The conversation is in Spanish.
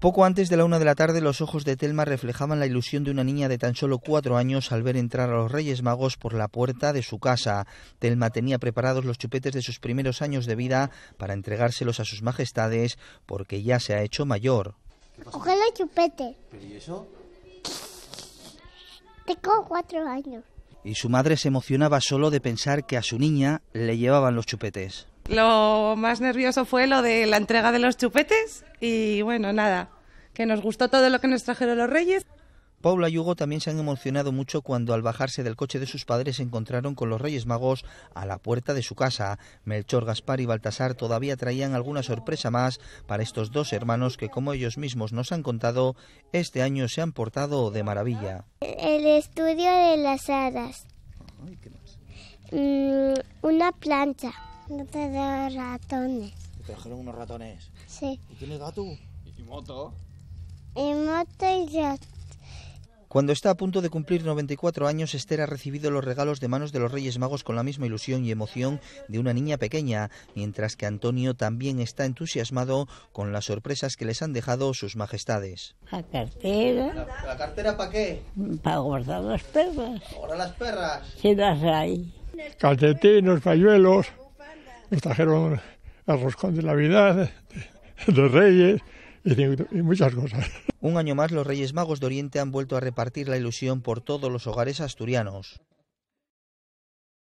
Poco antes de la una de la tarde, los ojos de Telma reflejaban la ilusión de una niña de tan solo cuatro años al ver entrar a los Reyes Magos por la puerta de su casa. Telma tenía preparados los chupetes de sus primeros años de vida para entregárselos a sus majestades, porque ya se ha hecho mayor. Coge los chupete? ¿Pero y eso? Tengo cuatro años. Y su madre se emocionaba solo de pensar que a su niña le llevaban los chupetes. Lo más nervioso fue lo de la entrega de los chupetes y bueno, nada, que nos gustó todo lo que nos trajeron los reyes. Paula y Hugo también se han emocionado mucho cuando al bajarse del coche de sus padres se encontraron con los Reyes Magos a la puerta de su casa. Melchor, Gaspar y Baltasar todavía traían alguna sorpresa más para estos dos hermanos que, como ellos mismos nos han contado, este año se han portado de maravilla. El estudio de las hadas. Mm, una plancha. No ratones. ¿Te trajeron unos ratones? Sí. ¿Y tienes gato? ¿Y moto? Y moto y gato. Cuando está a punto de cumplir 94 años, Esther ha recibido los regalos de manos de los Reyes Magos con la misma ilusión y emoción de una niña pequeña, mientras que Antonio también está entusiasmado con las sorpresas que les han dejado sus majestades. La cartera. ¿La, cartera para qué? Para guardar las perras. ¿Para las perras? Sí, las hay nos trajeron el roscón de Navidad, de, Reyes, y, muchas cosas. Un año más los Reyes Magos de Oriente han vuelto a repartir la ilusión por todos los hogares asturianos.